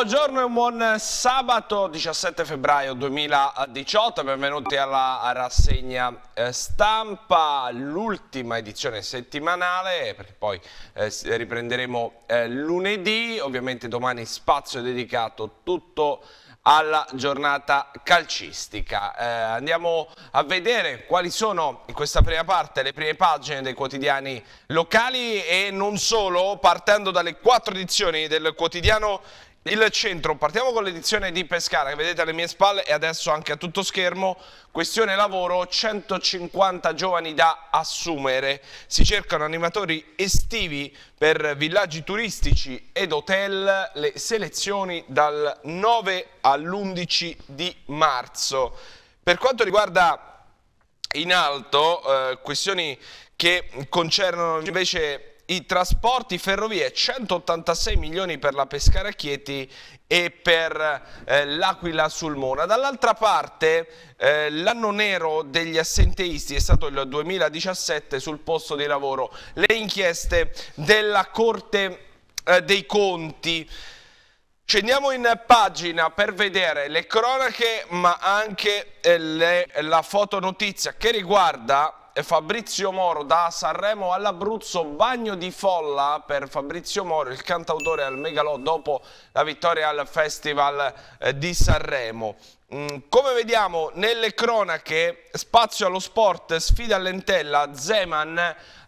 Buongiorno e un buon sabato 17 febbraio 2018, benvenuti alla rassegna eh, stampa, l'ultima edizione settimanale perché poi eh, riprenderemo eh, lunedì, ovviamente domani spazio dedicato tutto alla giornata calcistica. Eh, andiamo a vedere quali sono in questa prima parte le prime pagine dei quotidiani locali e non solo, partendo dalle quattro edizioni del quotidiano il centro, partiamo con l'edizione di Pescara che vedete alle mie spalle e adesso anche a tutto schermo, questione lavoro, 150 giovani da assumere, si cercano animatori estivi per villaggi turistici ed hotel, le selezioni dal 9 all'11 di marzo. Per quanto riguarda in alto, eh, questioni che concernono invece i trasporti ferrovie 186 milioni per la Pescara Chieti e per eh, l'Aquila sul Mona. Dall'altra parte eh, l'anno nero degli assenteisti è stato il 2017 sul posto di lavoro, le inchieste della Corte eh, dei Conti. Scendiamo in pagina per vedere le cronache ma anche eh, le, la fotonotizia che riguarda Fabrizio Moro da Sanremo all'Abruzzo, bagno di folla per Fabrizio Moro, il cantautore al Megalò dopo la vittoria al Festival eh, di Sanremo. Mm, come vediamo nelle cronache, spazio allo sport, sfida all'entella, Zeman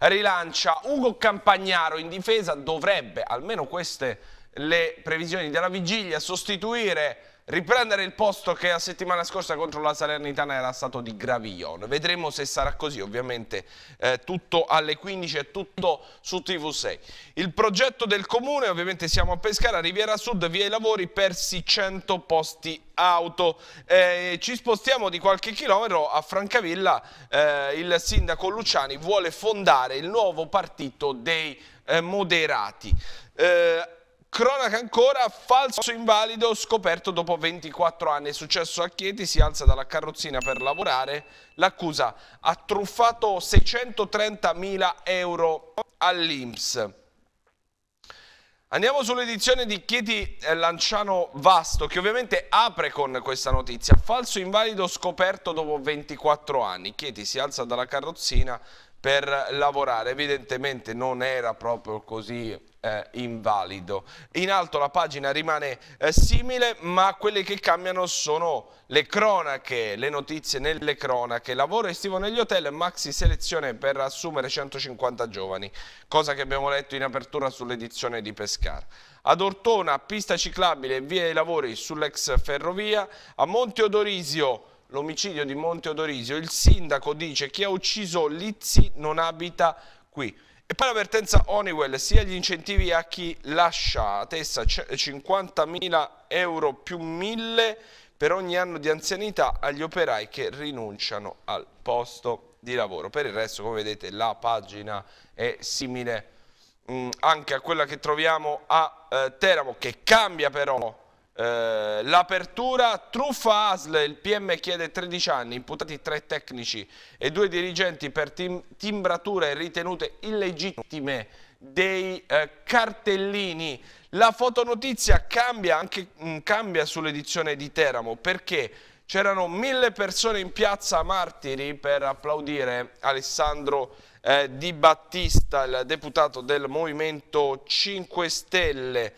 rilancia Ugo Campagnaro in difesa, dovrebbe, almeno queste le previsioni della vigilia, sostituire riprendere il posto che la settimana scorsa contro la Salernitana era stato di Gravillon. Vedremo se sarà così, ovviamente eh, tutto alle 15 e tutto su TV6. Il progetto del comune, ovviamente siamo a Pescara, Riviera Sud, via i lavori, persi 100 posti auto. Eh, ci spostiamo di qualche chilometro a Francavilla, eh, il sindaco Luciani vuole fondare il nuovo partito dei eh, moderati. Eh, Cronaca ancora, falso invalido scoperto dopo 24 anni. È successo a Chieti, si alza dalla carrozzina per lavorare. L'accusa ha truffato 630.000 euro all'Inps. Andiamo sull'edizione di Chieti eh, Lanciano Vasto, che ovviamente apre con questa notizia. Falso invalido scoperto dopo 24 anni. Chieti si alza dalla carrozzina per lavorare. Evidentemente non era proprio così eh, invalido. In alto la pagina rimane eh, simile, ma quelle che cambiano sono le cronache, le notizie nelle cronache. Lavoro estivo negli hotel, maxi selezione per assumere 150 giovani, cosa che abbiamo letto in apertura sull'edizione di Pescara ad Ortona, pista ciclabile, via dei lavori sull'ex ferrovia, a Monte Odorisio, l'omicidio di Monte Odorisio, il sindaco dice che chi ha ucciso Lizzi non abita qui. E poi l'avvertenza Honeywell, sia gli incentivi a chi lascia Tessa 50.000 cioè euro più 1.000 per ogni anno di anzianità agli operai che rinunciano al posto di lavoro. Per il resto, come vedete, la pagina è simile mh, mm, anche a quella che troviamo a eh, Teramo, che cambia però eh, l'apertura truffa ASL, il PM chiede 13 anni, imputati tre tecnici e due dirigenti per tim timbrature ritenute illegittime dei eh, cartellini. La fotonotizia cambia, anche, mh, mm, cambia sull'edizione di Teramo perché c'erano mille persone in piazza martiri per applaudire Alessandro eh, Di Battista, il deputato del Movimento 5 Stelle.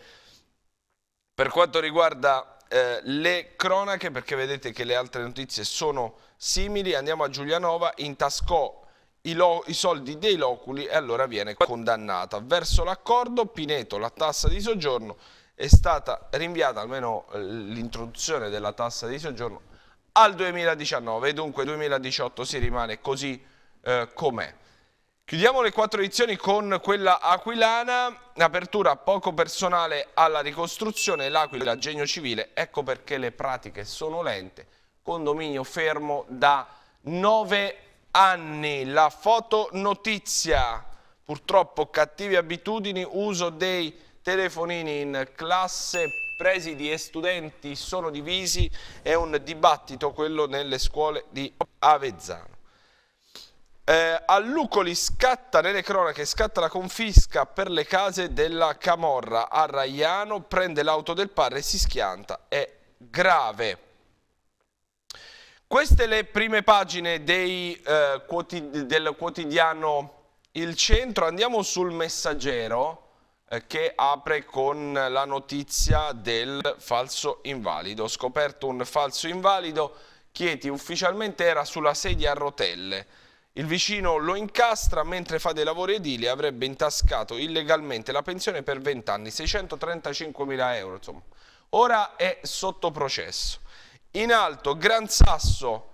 Per quanto riguarda eh, le cronache, perché vedete che le altre notizie sono simili, andiamo a Giulianova, intascò i, i, soldi dei loculi e allora viene condannata. Verso l'accordo Pineto la tassa di soggiorno è stata rinviata, almeno eh, l'introduzione della tassa di soggiorno, al 2019 e dunque 2018 si rimane così eh, com'è. Chiudiamo le quattro edizioni con quella aquilana, apertura poco personale alla ricostruzione, l'Aquila genio civile, ecco perché le pratiche sono lente, condominio fermo da nove anni. La fotonotizia, purtroppo cattive abitudini, uso dei telefonini in classe, presidi e studenti sono divisi, è un dibattito quello nelle scuole di Avezzano. Eh, a Lucoli scatta nelle cronache scatta la confisca per le case della Camorra. A Raiano prende l'auto del padre e si schianta. È grave. Queste le prime pagine dei, eh, quotidi del quotidiano Il Centro. Andiamo sul Messaggero eh, che apre con la notizia del falso invalido. scoperto un falso invalido. Chieti ufficialmente era sulla sedia a rotelle. Il vicino lo incastra mentre fa dei lavori edili e avrebbe intascato illegalmente la pensione per 20 anni, 635 mila euro. Insomma. Ora è sotto processo. In alto, Gran Sasso,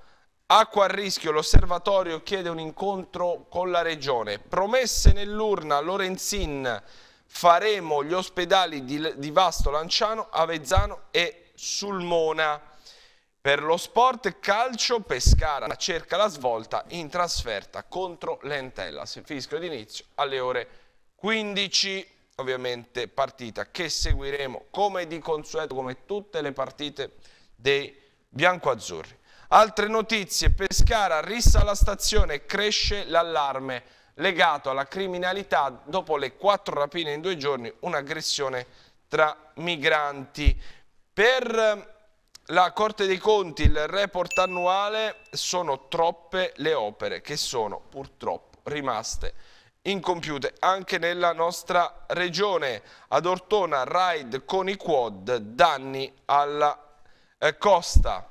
acqua a rischio, l'osservatorio chiede un incontro con la regione. Promesse nell'urna, Lorenzin, faremo gli ospedali di, di Vasto Lanciano, Avezzano e Sulmona. Per lo sport calcio Pescara cerca la svolta in trasferta contro Lentella. Fischio d'inizio alle ore 15, ovviamente partita che seguiremo come di consueto, come tutte le partite dei biancoazzurri. Altre notizie, Pescara rissa la stazione, cresce l'allarme legato alla criminalità dopo le quattro rapine in due giorni, un'aggressione tra migranti. Per la Corte dei Conti, il report annuale, sono troppe le opere che sono purtroppo rimaste incompiute anche nella nostra regione. Ad Ortona, ride con i quad, danni alla eh, costa.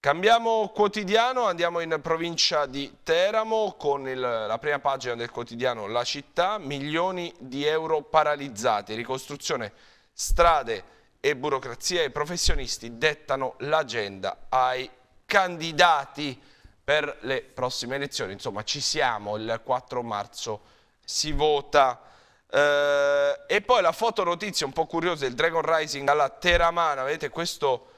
Cambiamo quotidiano, andiamo in provincia di Teramo con il, la prima pagina del quotidiano La Città, milioni di euro paralizzati, ricostruzione strade e burocrazia e professionisti dettano l'agenda ai candidati per le prossime elezioni. Insomma, ci siamo, il 4 marzo si vota. Eh, e poi la fotonotizia un po' curiosa del Dragon Rising alla Teramana, vedete questo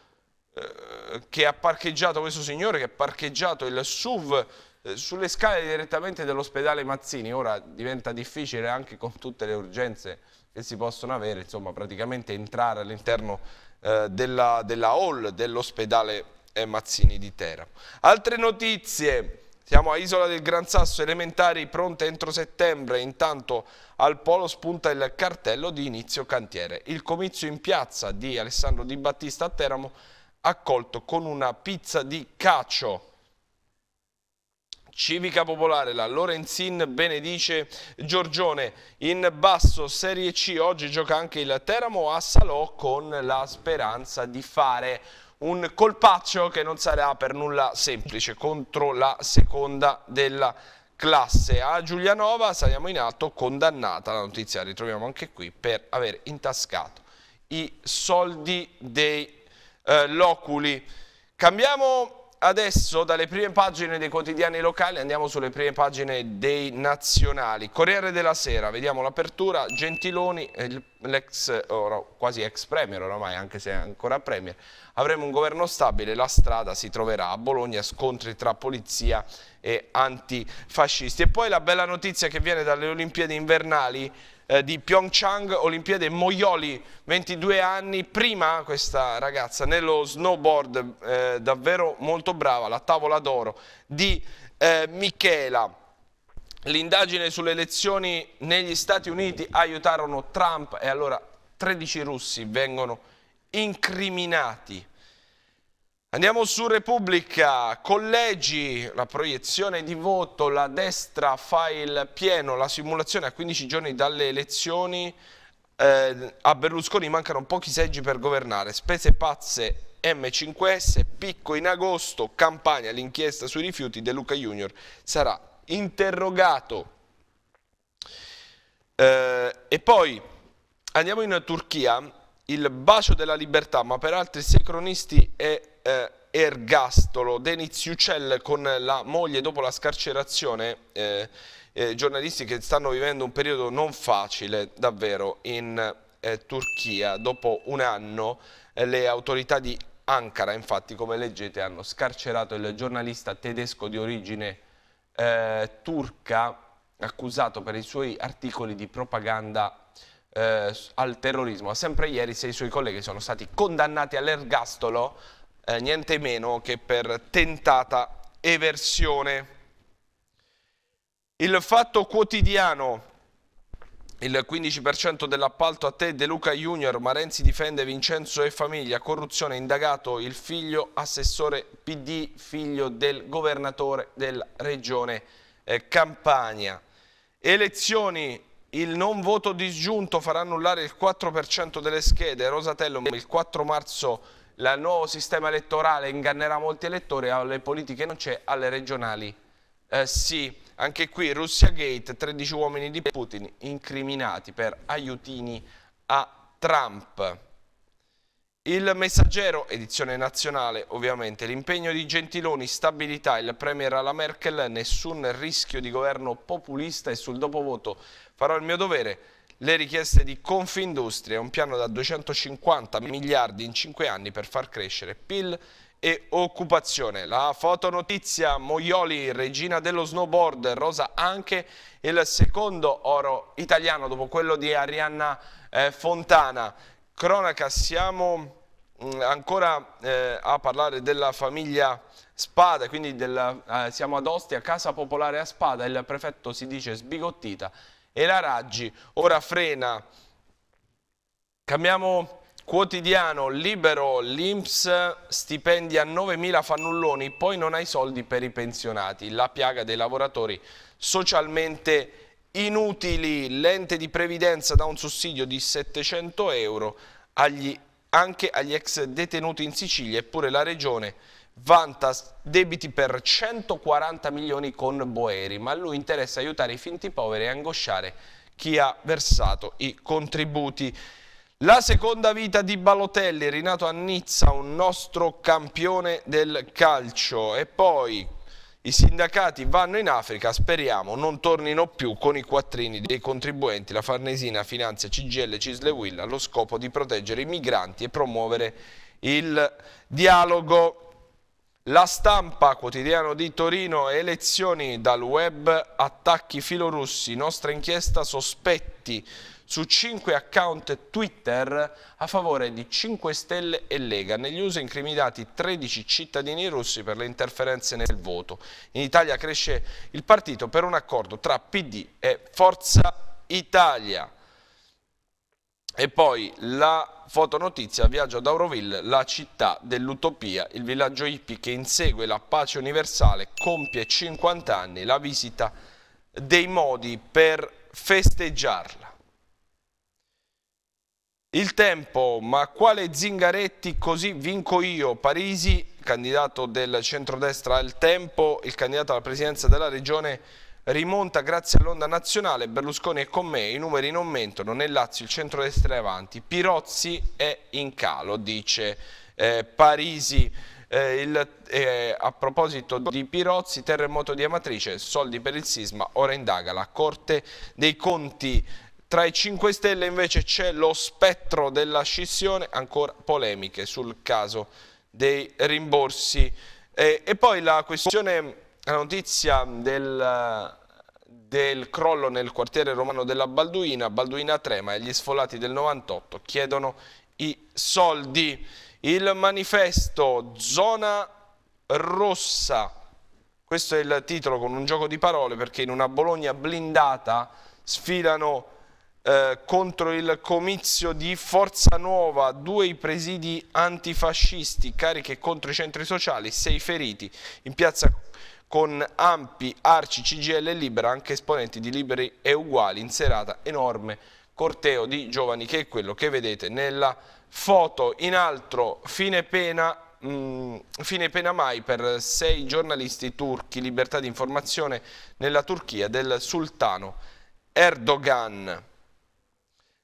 eh, che ha parcheggiato, questo signore che ha parcheggiato il SUV eh, sulle scale direttamente dell'ospedale Mazzini, ora diventa difficile anche con tutte le urgenze che si possono avere, insomma praticamente entrare all'interno eh, della, della hall dell'ospedale eh, Mazzini di Teramo. Altre notizie, siamo a Isola del Gran Sasso, elementari pronte entro settembre, intanto al polo spunta il cartello di inizio cantiere. Il comizio in piazza di Alessandro Di Battista a Teramo accolto con una pizza di cacio. Civica Popolare, la Lorenzin benedice Giorgione. In basso Serie C oggi gioca anche il Teramo a Salò con la speranza di fare un colpaccio che non sarà per nulla semplice contro la seconda della classe. A Giulianova saliamo in alto, condannata la notizia, ritroviamo anche qui, per aver intascato i soldi dei eh, loculi. Cambiamo adesso dalle prime pagine dei quotidiani locali andiamo sulle prime pagine dei nazionali. Corriere della Sera, vediamo l'apertura, Gentiloni, eh, il l'ex, quasi ex premier oramai, anche se è ancora premier, avremo un governo stabile, la strada si troverà a Bologna, scontri tra polizia e antifascisti. E poi la bella notizia che viene dalle Olimpiadi invernali eh, di Pyeongchang, Olimpiade Moioli, 22 anni, prima questa ragazza nello snowboard eh, davvero molto brava, la tavola d'oro di eh, Michela. L'indagine sulle elezioni negli Stati Uniti aiutarono Trump e allora 13 russi vengono incriminati. Andiamo su Repubblica, collegi, la proiezione di voto, la destra fa il pieno, la simulazione a 15 giorni dalle elezioni, eh, a Berlusconi mancano pochi seggi per governare, spese pazze M5S, picco in agosto, campagna, l'inchiesta sui rifiuti De Luca Junior sarà interrogato. Eh, e poi andiamo in Turchia, il bacio della libertà, ma per altri sei cronisti è eh, ergastolo. Deniz Yücel con la moglie dopo la scarcerazione, eh, eh, giornalisti che stanno vivendo un periodo non facile davvero in eh, Turchia. Dopo un anno eh, le autorità di Ankara, infatti, come leggete, hanno scarcerato il giornalista tedesco di origine turca eh, turca accusato per i suoi articoli di propaganda eh, al terrorismo. Sempre ieri sei suoi colleghi sono stati condannati all'ergastolo, eh, niente meno che per tentata eversione. Il fatto quotidiano il 15% dell'appalto a te De Luca Junior, Marenzi difende Vincenzo e famiglia, corruzione indagato il figlio assessore PD, figlio del governatore della regione eh, Campania. Elezioni, il non voto disgiunto farà annullare il 4% delle schede, Rosatello il 4 marzo il nuovo sistema elettorale ingannerà molti elettori, alle politiche non c'è, alle regionali eh, sì. Anche qui Russia Gate, 13 uomini di Putin incriminati per aiutini a Trump. Il messaggero, edizione nazionale ovviamente, l'impegno di Gentiloni, stabilità, il premier alla Merkel, nessun rischio di governo populista e sul dopovoto farò il mio dovere. Le richieste di Confindustria, un piano da 250 miliardi in 5 anni per far crescere PIL e occupazione. La fotonotizia Moioli, regina dello snowboard, rosa anche il secondo oro italiano dopo quello di Arianna eh, Fontana. Cronaca, siamo mh, mm, ancora eh, a parlare della famiglia Spada, quindi del, eh, siamo ad Ostia, Casa Popolare a Spada, il prefetto si dice sbigottita e la Raggi ora frena. Cambiamo Quotidiano, libero, l'Inps, stipendi a 9.000 fannulloni, poi non hai soldi per i pensionati, la piaga dei lavoratori socialmente inutili, l'ente di previdenza dà un sussidio di 700 euro agli, anche agli ex detenuti in Sicilia, eppure la regione vanta debiti per 140 milioni con Boeri, ma a lui interessa aiutare i finti poveri e angosciare chi ha versato i contributi. La seconda vita di Balotelli, rinato a Nizza, un nostro campione del calcio. E poi i sindacati vanno in Africa, speriamo non tornino più con i quattrini dei contribuenti. La Farnesina finanzia CGL Cisle Will allo scopo di proteggere i migranti e promuovere il dialogo. La stampa, quotidiano di Torino, elezioni dal web, attacchi filorussi, nostra inchiesta sospetti su 5 account Twitter a favore di 5 Stelle e Lega. Negli USA incriminati 13 cittadini russi per le interferenze nel voto. In Italia cresce il partito per un accordo tra PD e Forza Italia. E poi la fotonotizia, viaggio ad Auroville, la città dell'utopia, il villaggio hippie che insegue la pace universale, compie 50 anni, la visita dei modi per festeggiarla. Il tempo, ma quale Zingaretti così vinco io? Parisi, candidato del centrodestra al tempo, il candidato alla presidenza della regione rimonta grazie all'onda nazionale, Berlusconi è con me, i numeri non mentono, nel Lazio il centrodestra è avanti, Pirozzi è in calo, dice eh, Parisi. Eh, il, eh, a proposito di Pirozzi, terremoto di Amatrice, soldi per il sisma, ora indaga la Corte dei Conti. Tra i 5 Stelle invece c'è lo spettro della scissione, ancora polemiche sul caso dei rimborsi. E, e poi la questione, la notizia del, del crollo nel quartiere romano della Balduina, Balduina Trema e gli sfolati del 98 chiedono i soldi. Il manifesto Zona Rossa, questo è il titolo con un gioco di parole perché in una Bologna blindata sfidano... Eh, contro il comizio di Forza Nuova, due i presidi antifascisti, cariche contro i centri sociali, sei feriti in piazza con Ampi, Arci, CGL e Libera, anche esponenti di Liberi e Uguali, in serata enorme corteo di giovani, che è quello che vedete nella foto in altro, fine pena Mm, fine pena mai per sei giornalisti turchi, libertà di informazione nella Turchia del sultano Erdogan.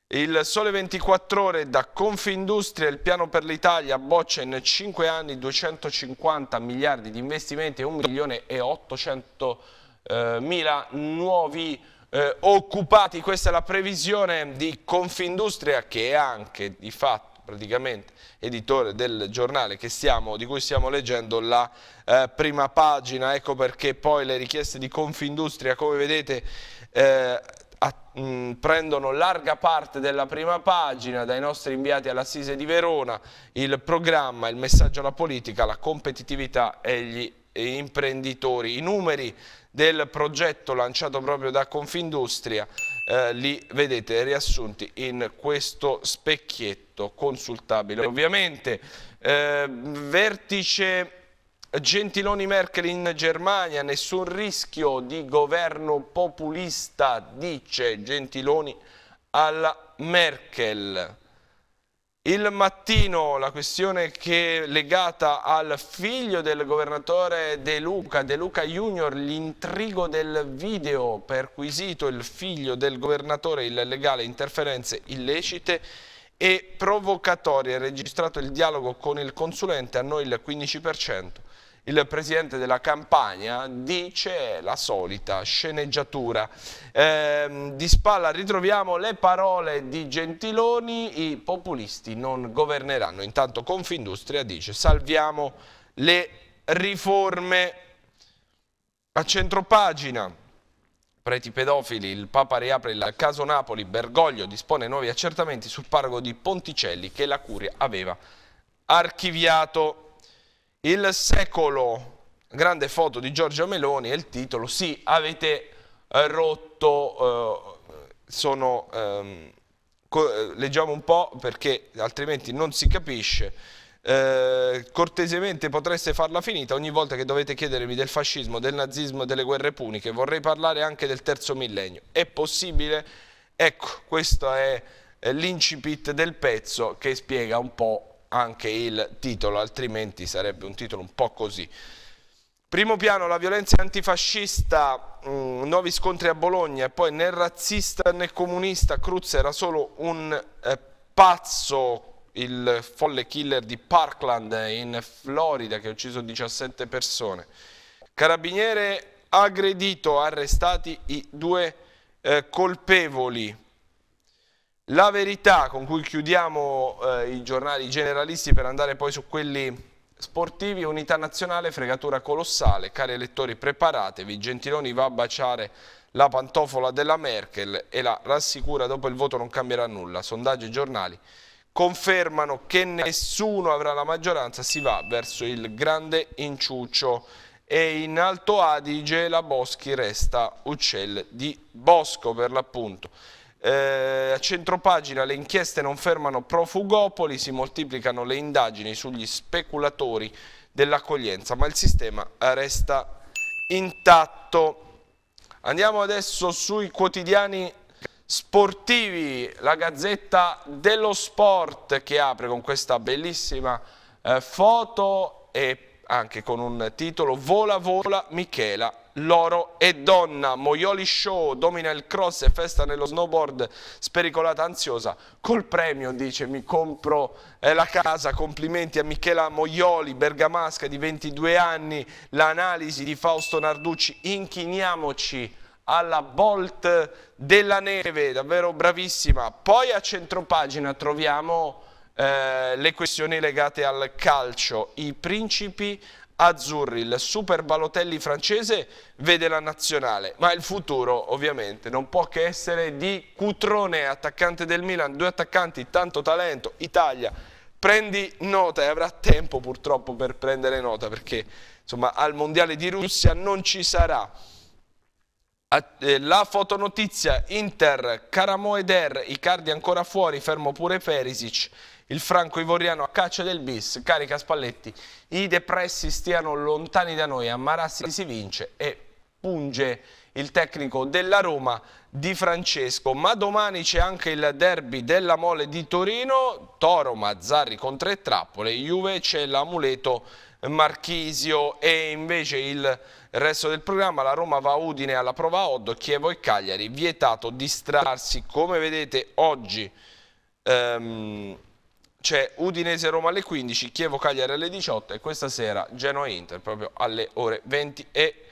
Il Sole 24 Ore da Confindustria, il piano per l'Italia boccia in 5 anni 250 miliardi di investimenti e 1 milione e 800 eh, mila nuovi eh, occupati. Questa è la previsione di Confindustria che è anche di fatto praticamente editore del giornale stiamo, di cui stiamo leggendo la eh, prima pagina. Ecco perché poi le richieste di Confindustria, come vedete, eh, mh, mm, prendono larga parte della prima pagina dai nostri inviati all'Assise di Verona, il programma, il messaggio alla politica, la competitività e gli imprenditori. I numeri del progetto lanciato proprio da Confindustria eh, li vedete riassunti in questo specchietto consultabile. Ovviamente eh, vertice Gentiloni Merkel in Germania, nessun rischio di governo populista, dice Gentiloni alla Merkel. Il mattino la questione che è legata al figlio del governatore De Luca, De Luca Junior, l'intrigo del video perquisito il figlio del governatore, il legale interferenze illecite e provocatorie, registrato il dialogo con il consulente, a noi il 15% il presidente della campagna dice la solita sceneggiatura. Eh, di spalla ritroviamo le parole di Gentiloni, i populisti non governeranno. Intanto Confindustria dice salviamo le riforme. A centropagina preti pedofili, il Papa riapre il caso Napoli, Bergoglio dispone nuovi accertamenti sul pargo di Ponticelli che la Curia aveva archiviato. Il secolo, grande foto di Giorgio Meloni, è il titolo, sì, avete eh, rotto, eh, sono, ehm, eh, leggiamo un po' perché altrimenti non si capisce, eh, cortesemente potreste farla finita ogni volta che dovete chiedermi del fascismo, del nazismo delle guerre puniche. Vorrei parlare anche del terzo millennio. È possibile? Ecco, questo è eh, l'incipit del pezzo che spiega un po' anche il titolo, altrimenti sarebbe un titolo un po' così. Primo piano, la violenza antifascista, mh, mm, nuovi scontri a Bologna e poi né razzista né comunista, Cruz era solo un eh, pazzo, il folle killer di Parkland in Florida che ha ucciso 17 persone. Carabiniere aggredito, arrestati i due eh, colpevoli. La verità con cui chiudiamo eh, i giornali generalisti per andare poi su quelli sportivi, unità nazionale, fregatura colossale, cari elettori preparatevi, Gentiloni va a baciare la pantofola della Merkel e la rassicura dopo il voto non cambierà nulla, sondaggi giornali confermano che nessuno avrà la maggioranza, si va verso il grande inciuccio e in Alto Adige la Boschi resta uccel di Bosco per l'appunto. Eh, a centropagina le inchieste non fermano profugopoli, si moltiplicano le indagini sugli speculatori dell'accoglienza, ma il sistema resta intatto. Andiamo adesso sui quotidiani sportivi, la Gazzetta dello Sport che apre con questa bellissima eh, foto e anche con un titolo Vola vola Michela l'oro è donna, Moioli Show, domina il cross e festa nello snowboard, spericolata ansiosa, col premio dice mi compro eh, la casa, complimenti a Michela Moioli, bergamasca di 22 anni, l'analisi di Fausto Narducci, inchiniamoci alla Bolt della Neve, davvero bravissima. Poi a centropagina troviamo eh, le questioni legate al calcio, i principi azzurri, il super Balotelli francese vede la nazionale, ma il futuro ovviamente non può che essere di Cutrone, attaccante del Milan, due attaccanti, tanto talento, Italia, prendi nota e avrà tempo purtroppo per prendere nota perché insomma al mondiale di Russia non ci sarà. Eh, la fotonotizia Inter, Karamoeder, Icardi ancora fuori, fermo pure Perisic il franco ivoriano a caccia del bis, carica Spalletti. I depressi stiano lontani da noi, a Marassi si vince e punge il tecnico della Roma di Francesco. Ma domani c'è anche il derby della Mole di Torino, Toro Mazzarri con tre trappole, Juve c'è l'amuleto Marchisio e invece il resto del programma la Roma va a Udine alla prova Oddo, Chievo e Cagliari, vietato distrarsi come vedete oggi ehm, c'è Udinese Roma alle 15, Chievo Cagliari alle 18 e questa sera Genoa Inter proprio alle ore 20 e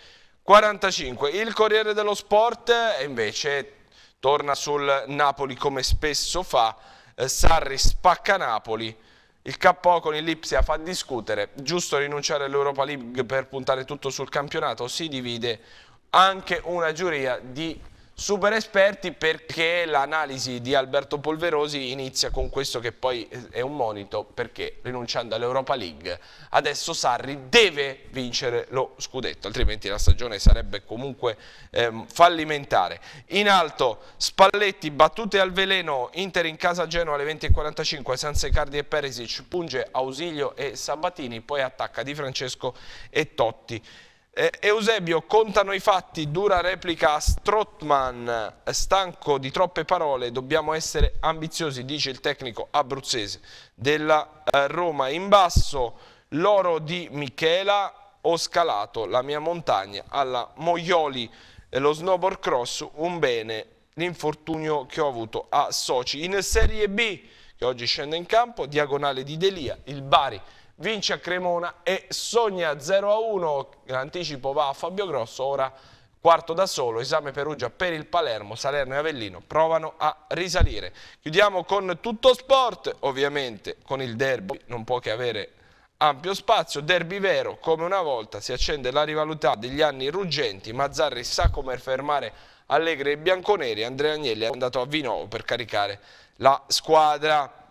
45. Il Corriere dello Sport eh, invece torna sul Napoli come spesso fa, eh, Sarri spacca Napoli. Il KO con Lipsia fa discutere, giusto rinunciare all'Europa League per puntare tutto sul campionato, si divide anche una giuria di Super esperti perché l'analisi di Alberto Polverosi inizia con questo che poi è un monito perché rinunciando all'Europa League adesso Sarri deve vincere lo scudetto altrimenti la stagione sarebbe comunque ehm, fallimentare. In alto Spalletti battute al veleno Inter in casa Genoa alle 20.45 Sanse Cardi e Perisic punge Ausilio e Sabatini poi attacca Di Francesco e Totti. Eh, Eusebio contano i fatti, dura replica a Strottmann, stanco di troppe parole, dobbiamo essere ambiziosi, dice il tecnico abruzzese della eh, Roma. In basso l'oro di Michela, ho scalato la mia montagna alla Moglioli, eh, lo snowboard cross, un bene, l'infortunio che ho avuto a Sochi. In Serie B, che oggi scende in campo, diagonale di Delia, il Bari vince a Cremona e sogna 0-1, l'anticipo va a Fabio Grosso, ora quarto da solo, esame Perugia per il Palermo, Salerno e Avellino provano a risalire. Chiudiamo con tutto sport, ovviamente con il derby non può che avere ampio spazio, derby vero, come una volta si accende la rivalità degli anni ruggenti, Mazzarri sa come fermare Allegri e Bianconeri, Andrea Agnelli è andato a Vinovo per caricare la squadra.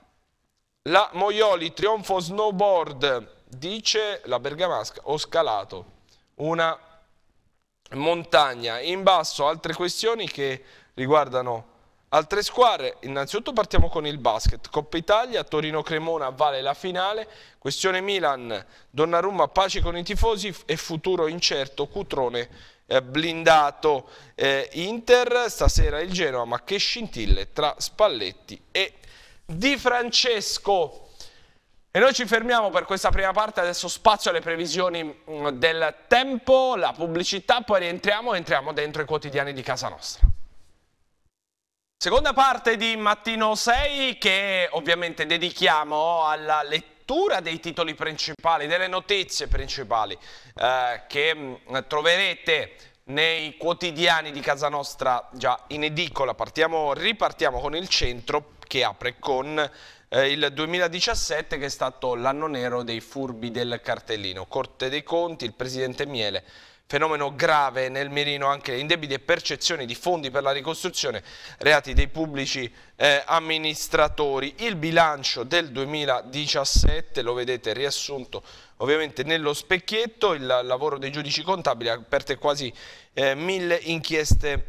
La Moioli, trionfo snowboard, dice la bergamasca, ho scalato una montagna. In basso altre questioni che riguardano altre squadre. Innanzitutto partiamo con il basket. Coppa Italia, Torino-Cremona vale la finale. Questione Milan, Donnarumma pace con i tifosi e futuro incerto, Cutrone eh, blindato. Eh, Inter, stasera il Genoa, ma che scintille tra Spalletti e di Francesco. E noi ci fermiamo per questa prima parte, adesso spazio alle previsioni mm, del tempo, la pubblicità, poi rientriamo e entriamo dentro i quotidiani di casa nostra. Seconda parte di Mattino 6 che ovviamente dedichiamo alla lettura dei titoli principali, delle notizie principali eh, che mh, mm, troverete nei quotidiani di casa nostra già in edicola. Partiamo, ripartiamo con il centro che apre con eh, il 2017 che è stato l'anno nero dei furbi del cartellino. Corte dei Conti, il Presidente Miele fenomeno grave nel mirino anche le indebite percezioni di fondi per la ricostruzione, reati dei pubblici eh, amministratori. Il bilancio del 2017 lo vedete riassunto ovviamente nello specchietto, il lavoro dei giudici contabili ha aperto quasi eh, mille inchieste,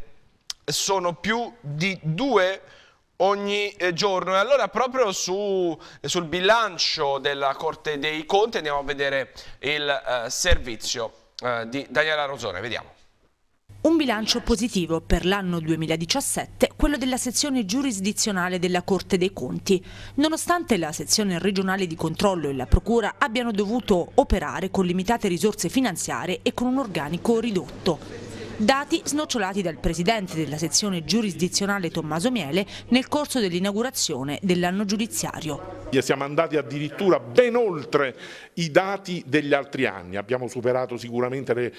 sono più di due ogni eh, giorno. E allora proprio su, sul bilancio della Corte dei Conti andiamo a vedere il eh, servizio eh, di Daniela Rosone, vediamo. Un bilancio positivo per l'anno 2017, quello della sezione giurisdizionale della Corte dei Conti, nonostante la sezione regionale di controllo e la Procura abbiano dovuto operare con limitate risorse finanziarie e con un organico ridotto dati snocciolati dal presidente della sezione giurisdizionale Tommaso Miele nel corso dell'inaugurazione dell'anno giudiziario. Siamo andati addirittura ben oltre i dati degli altri anni, abbiamo superato sicuramente le,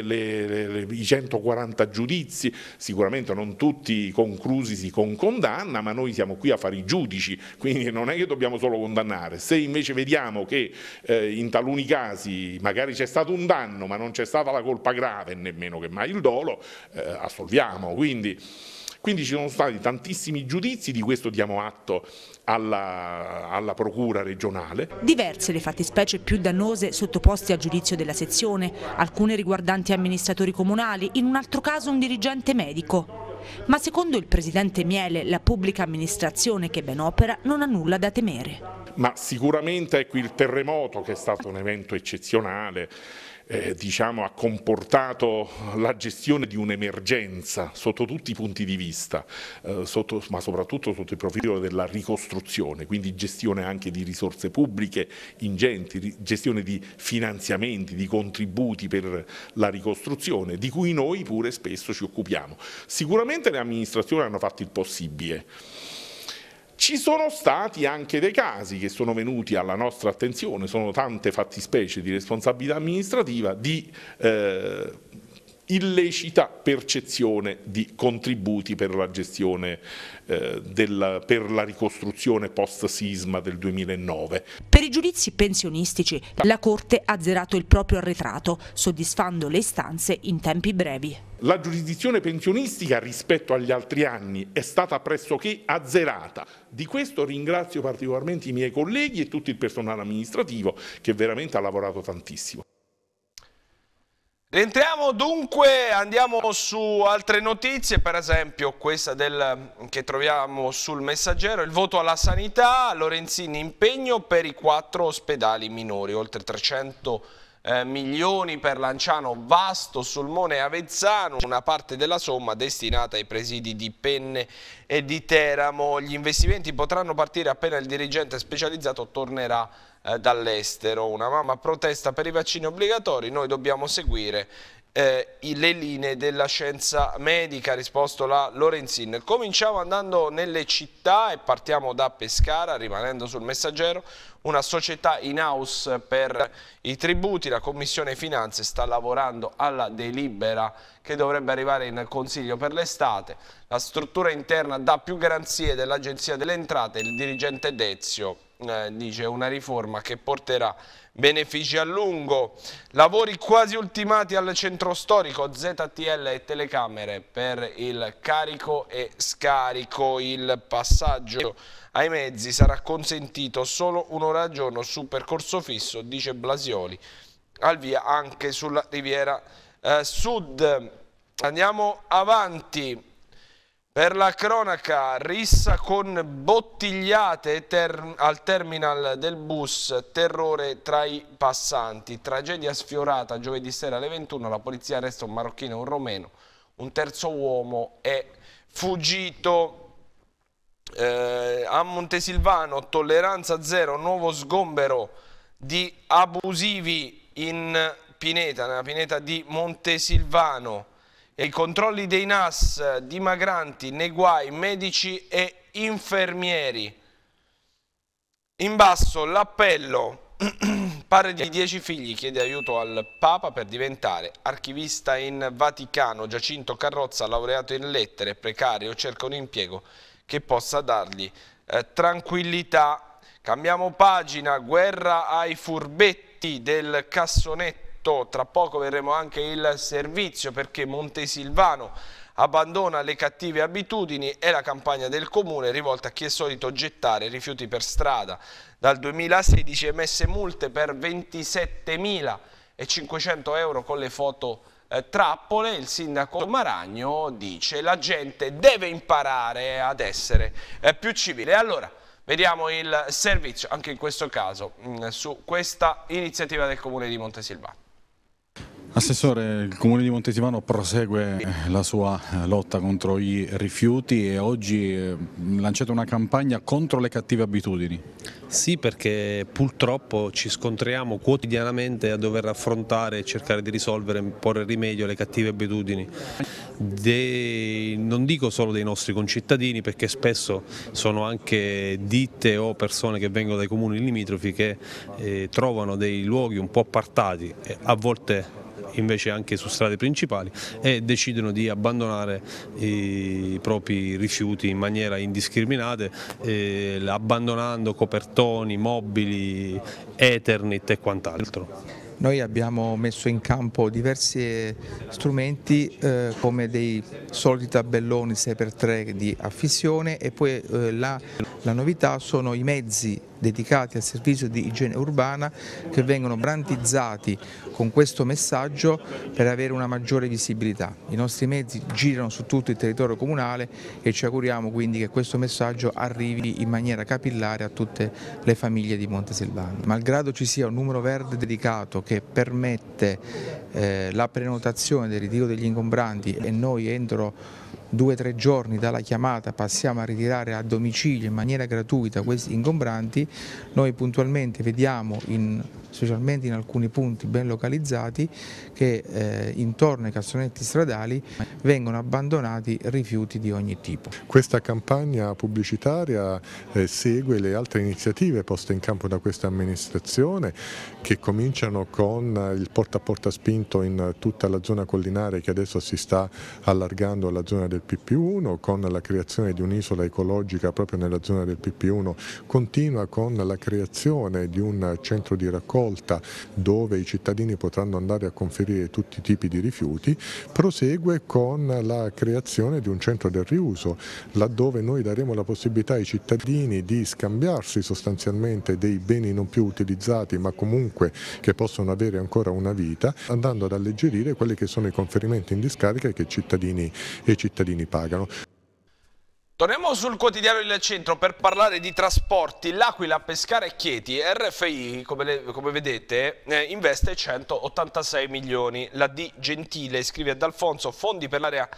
le, le, i 140 giudizi, sicuramente non tutti conclusi con condanna, ma noi siamo qui a fare i giudici, quindi non è che dobbiamo solo condannare, se invece vediamo che eh, in taluni casi magari c'è stato un danno ma non c'è stata la colpa grave, nemmeno che mai il dolo, eh, assolviamo. Quindi, quindi ci sono stati tantissimi giudizi, di questo diamo atto alla, alla, procura regionale. Diverse le fattispecie più dannose sottoposte a giudizio della sezione, alcune riguardanti amministratori comunali, in un altro caso un dirigente medico. Ma secondo il presidente Miele la pubblica amministrazione che ben opera non ha nulla da temere. Ma sicuramente è ecco, qui il terremoto che è stato un evento eccezionale, eh, diciamo, ha comportato la gestione di un'emergenza sotto tutti i punti di vista, eh, sotto, ma soprattutto sotto il profilo della ricostruzione, quindi gestione anche di risorse pubbliche ingenti, gestione di finanziamenti, di contributi per la ricostruzione, di cui noi pure spesso ci occupiamo. Sicuramente le amministrazioni hanno fatto il possibile. Ci sono stati anche dei casi che sono venuti alla nostra attenzione, sono tante fattispecie di responsabilità amministrativa, di eh, illecita percezione di contributi per la gestione eh, della, per la ricostruzione post sisma del 2009. Per i giudizi pensionistici la Corte ha zerato il proprio arretrato, soddisfando le istanze in tempi brevi. La giurisdizione pensionistica rispetto agli altri anni è stata pressoché azzerata. Di questo ringrazio particolarmente i miei colleghi e tutto il personale amministrativo che veramente ha lavorato tantissimo. Rientriamo dunque, andiamo su altre notizie, per esempio questa del, che troviamo sul messaggero, il voto alla sanità, Lorenzini impegno per i quattro ospedali minori, oltre 300 eh, milioni per Lanciano, Vasto, Sulmone e Avezzano, una parte della somma destinata ai presidi di Penne e di Teramo. Gli investimenti potranno partire appena il dirigente specializzato tornerà eh, dall'estero. Una mamma protesta per i vaccini obbligatori, noi dobbiamo seguire eh, le linee della scienza medica, ha risposto la Lorenzin. Cominciamo andando nelle città e partiamo da Pescara, rimanendo sul messaggero, una società in house per i tributi, la Commissione Finanze sta lavorando alla delibera che dovrebbe arrivare in Consiglio per l'estate, la struttura interna dà più garanzie dell'Agenzia delle Entrate, il dirigente Dezio eh, dice una riforma che porterà benefici a lungo, lavori quasi ultimati al centro storico, ZTL e telecamere per il carico e scarico, il passaggio ai mezzi sarà consentito solo un'ora al giorno su percorso fisso, dice Blasioli, al via anche sulla riviera eh, sud. Andiamo avanti, per la cronaca, rissa con bottigliate ter al terminal del bus, terrore tra i passanti. Tragedia sfiorata giovedì sera alle 21, la polizia arresta un marocchino e un romeno, un terzo uomo è fuggito. Eh, a Montesilvano, tolleranza zero, nuovo sgombero di abusivi in Pineta, nella Pineta di Montesilvano e i controlli dei NAS, dimagranti, neguai, medici e infermieri. In basso l'appello, pare di dieci figli, chiede aiuto al Papa per diventare archivista in Vaticano. Giacinto Carrozza, laureato in lettere, precario, cerca un impiego che possa dargli eh, tranquillità. Cambiamo pagina, guerra ai furbetti del cassonetto soprattutto tra poco verremo anche il servizio perché Montesilvano abbandona le cattive abitudini e la campagna del comune rivolta a chi è solito gettare rifiuti per strada. Dal 2016 emesse multe per 27.500 euro con le foto eh, trappole, il sindaco Maragno dice la gente deve imparare ad essere eh, più civile. Allora, vediamo il servizio, anche in questo caso, mh, mm, su questa iniziativa del comune di Montesilvano. Assessore, il Comune di Montesimano prosegue la sua lotta contro i rifiuti e oggi eh, lanciate una campagna contro le cattive abitudini. Sì, perché purtroppo ci scontriamo quotidianamente a dover affrontare e cercare di risolvere porre rimedio alle cattive abitudini. Dei, non dico solo dei nostri concittadini perché spesso sono anche ditte o persone che vengono dai comuni limitrofi che eh, trovano dei luoghi un po' appartati, a volte invece anche su strade principali e decidono di abbandonare i propri rifiuti in maniera indiscriminata, eh, abbandonando copertoni, mobili, Ethernet e quant'altro. Noi abbiamo messo in campo diversi eh, strumenti eh, come dei soliti tabelloni 6x3 di affissione e poi eh, la, la novità sono i mezzi dedicati al servizio di igiene urbana che vengono brandizzati con questo messaggio per avere una maggiore visibilità. I nostri mezzi girano su tutto il territorio comunale e ci auguriamo quindi che questo messaggio arrivi in maniera capillare a tutte le famiglie di Montesilvani. Malgrado ci sia un numero verde dedicato che permette eh, la prenotazione del ritiro degli ingombranti e noi entro due o tre giorni dalla chiamata passiamo a ritirare a domicilio in maniera gratuita questi ingombranti, noi puntualmente vediamo in specialmente in alcuni punti ben localizzati che eh, intorno ai cassonetti stradali vengono abbandonati rifiuti di ogni tipo. Questa campagna pubblicitaria eh, segue le altre iniziative poste in campo da questa amministrazione che cominciano con eh, il porta a porta spinto in tutta la zona collinare che adesso si sta allargando alla zona del PP1 con la creazione di un'isola ecologica proprio nella zona del PP1 continua con la creazione di un centro di raccolta raccolta dove i cittadini potranno andare a conferire tutti i tipi di rifiuti, prosegue con la creazione di un centro del riuso, laddove noi daremo la possibilità ai cittadini di scambiarsi sostanzialmente dei beni non più utilizzati ma comunque che possono avere ancora una vita, andando ad alleggerire quelli che sono i conferimenti in discarica che i cittadini, i cittadini pagano. Torniamo sul quotidiano Il Centro per parlare di trasporti. L'Aquila, Pescara e Chieti, RFI, come, le, come vedete, eh, investe 186 milioni. La D Gentile scrive ad Alfonso fondi per l'area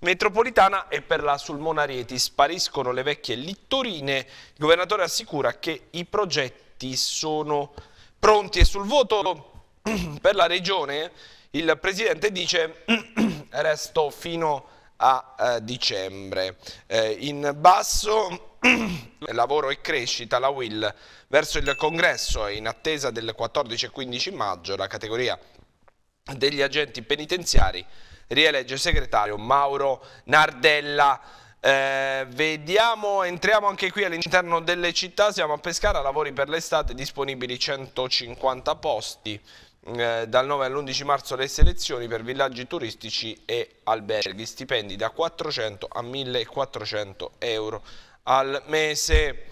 metropolitana e per la Sulmonarieti. Spariscono le vecchie littorine. Il governatore assicura che i progetti sono pronti e sul voto per la regione il presidente dice resto fino a a eh, dicembre. Eh, in basso lavoro e crescita, la WIL verso il congresso e in attesa del 14 e 15 maggio la categoria degli agenti penitenziari rielegge segretario Mauro Nardella. Eh, vediamo, entriamo anche qui all'interno delle città, siamo a Pescara, lavori per l'estate, disponibili 150 posti, eh, dal 9 all'11 marzo le selezioni per villaggi turistici e alberghi, stipendi da 400 a 1400 euro al mese.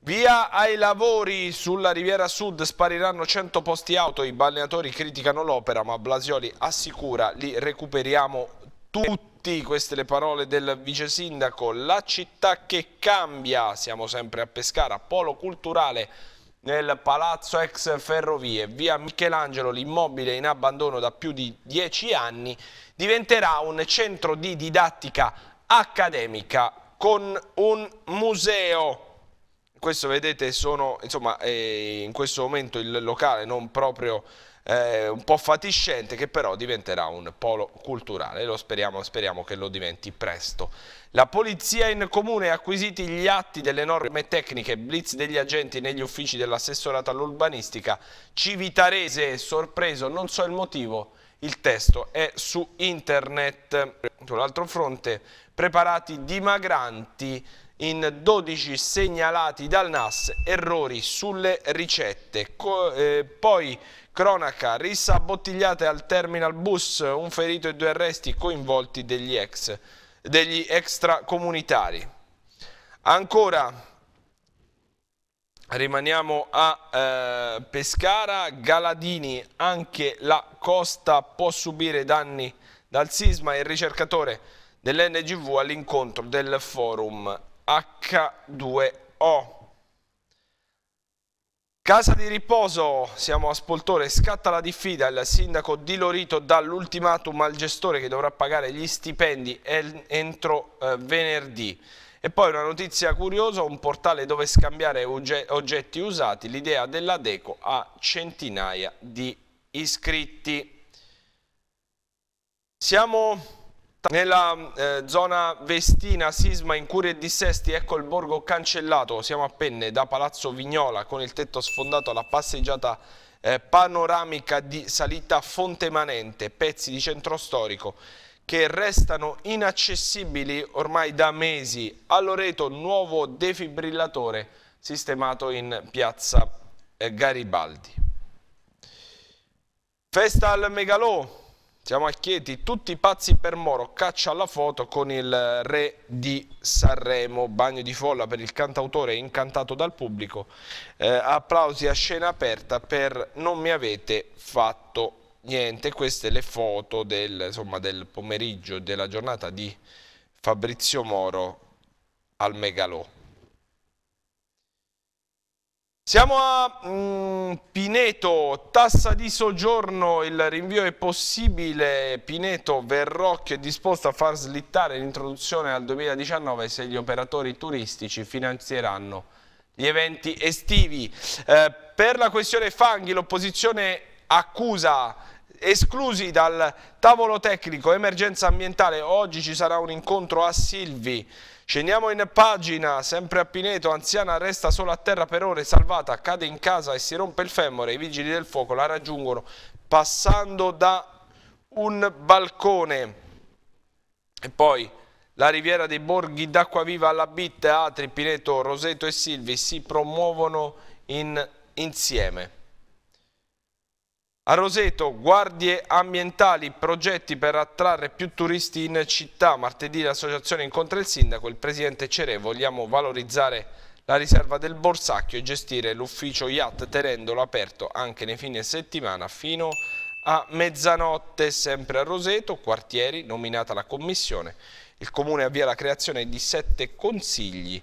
Via ai lavori sulla Riviera Sud spariranno 100 posti auto, i balneatori criticano l'opera ma Blasioli assicura li recuperiamo tutti queste le parole del vice sindaco, la città che cambia, siamo sempre a Pescara, polo culturale nel palazzo ex ferrovie, via Michelangelo, l'immobile in abbandono da più di dieci anni, diventerà un centro di didattica accademica con un museo questo vedete sono, insomma, eh, in questo momento il locale non proprio eh, un po' fatiscente che però diventerà un polo culturale lo speriamo, speriamo che lo diventi presto la polizia in comune ha acquisiti gli atti delle norme tecniche blitz degli agenti negli uffici dell'assessorato all'urbanistica civitarese sorpreso non so il motivo il testo è su internet sull'altro fronte preparati dimagranti in 12 segnalati dal NAS errori sulle ricette. Co eh, poi cronaca, rissa bottigliate al terminal bus, un ferito e due arresti coinvolti degli, ex, degli extracomunitari. Ancora Rimaniamo a eh, Pescara, Galadini, anche la costa può subire danni dal sisma, il ricercatore dell'NGV all'incontro del forum H2O. Casa di riposo, siamo a Spoltore, scatta la diffida, il sindaco di Lorito dà l'ultimatum al gestore che dovrà pagare gli stipendi entro eh, venerdì. E poi una notizia curiosa, un portale dove scambiare oggetti usati, l'idea della Deco ha centinaia di iscritti. Siamo nella eh, zona Vestina, sisma in cure e dissesti, ecco il borgo cancellato, siamo a Penne da Palazzo Vignola con il tetto sfondato alla passeggiata eh, panoramica di salita Fontemanente, pezzi di centro storico che restano inaccessibili ormai da mesi. A Loreto nuovo defibrillatore sistemato in piazza eh, Garibaldi. Festa al Megalò, siamo a Chieti, tutti pazzi per Moro, caccia alla foto con il re di Sanremo, bagno di folla per il cantautore incantato dal pubblico, eh, applausi a scena aperta per non mi avete fatto niente, queste le foto del, insomma, del pomeriggio della giornata di Fabrizio Moro al Megalò. Siamo a mm, Pineto, tassa di soggiorno, il rinvio è possibile, Pineto Verrocchio è disposto a far slittare l'introduzione al 2019 se gli operatori turistici finanzieranno gli eventi estivi. Eh, per la questione fanghi l'opposizione accusa esclusi dal tavolo tecnico emergenza ambientale, oggi ci sarà un incontro a Silvi. Scendiamo in pagina, sempre a Pineto, anziana resta sola a terra per ore, salvata, cade in casa e si rompe il femore, i vigili del fuoco la raggiungono passando da un balcone. E poi la riviera dei borghi d'acqua viva alla Bitte, Atri, Pineto, Roseto e Silvi si promuovono in, insieme. A Roseto, guardie ambientali, progetti per attrarre più turisti in città. Martedì l'associazione incontra il sindaco, il presidente Cere. Vogliamo valorizzare la riserva del Borsacchio e gestire l'ufficio IAT tenendolo aperto anche nei fine settimana fino a mezzanotte. Sempre a Roseto, quartieri, nominata la commissione. Il comune avvia la creazione di sette consigli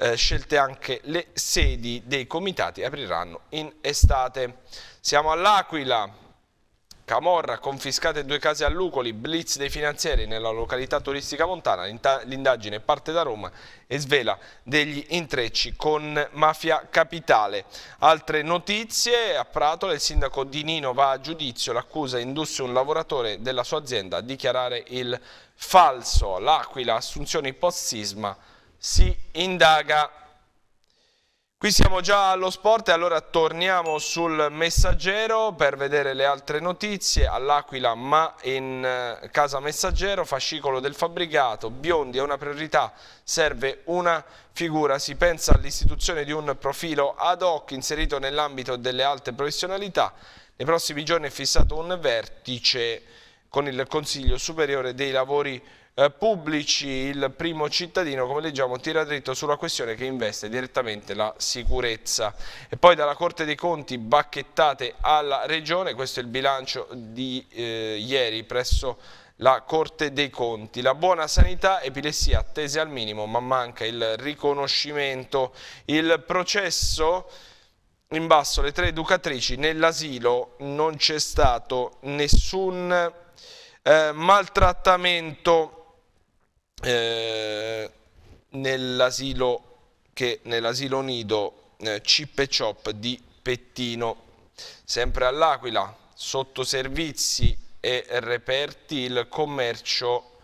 eh, scelte anche le sedi dei comitati, apriranno in estate. Siamo all'Aquila, Camorra, confiscate due case a Lucoli, blitz dei finanzieri nella località turistica montana, l'indagine parte da Roma e svela degli intrecci con Mafia Capitale. Altre notizie, a Pratola il sindaco di Nino va a giudizio, l'accusa indusse un lavoratore della sua azienda a dichiarare il falso. L'Aquila, assunzioni post-sisma si indaga. Qui siamo già allo sport e allora torniamo sul messaggero per vedere le altre notizie. All'Aquila ma in eh, casa messaggero, fascicolo del fabbricato, biondi è una priorità, serve una figura. Si pensa all'istituzione di un profilo ad hoc inserito nell'ambito delle alte professionalità. Nei prossimi giorni è fissato un vertice con il Consiglio Superiore dei Lavori Pubblici eh, pubblici il primo cittadino, come leggiamo, tira dritto sulla questione che investe direttamente la sicurezza. E poi dalla Corte dei Conti bacchettate alla Regione, questo è il bilancio di eh, ieri presso la Corte dei Conti. La buona sanità, epilessia attese al minimo, ma manca il riconoscimento. Il processo in basso, le tre educatrici, nell'asilo non c'è stato nessun eh, maltrattamento eh, nell'asilo, che nido eh, Cip e Chop di Pettino, sempre all'Aquila, sotto servizi e reperti il commercio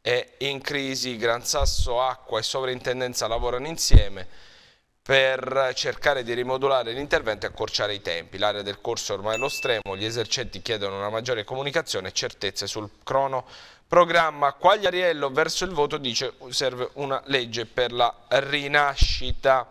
è in crisi, Gran Sasso Acqua e Sovrintendenza lavorano insieme per cercare di rimodulare l'intervento e accorciare i tempi. L'area del corso è ormai allo stremo, gli esercenti chiedono una maggiore comunicazione e certezze sul crono programma. Quagliariello verso il voto dice serve una legge per la rinascita.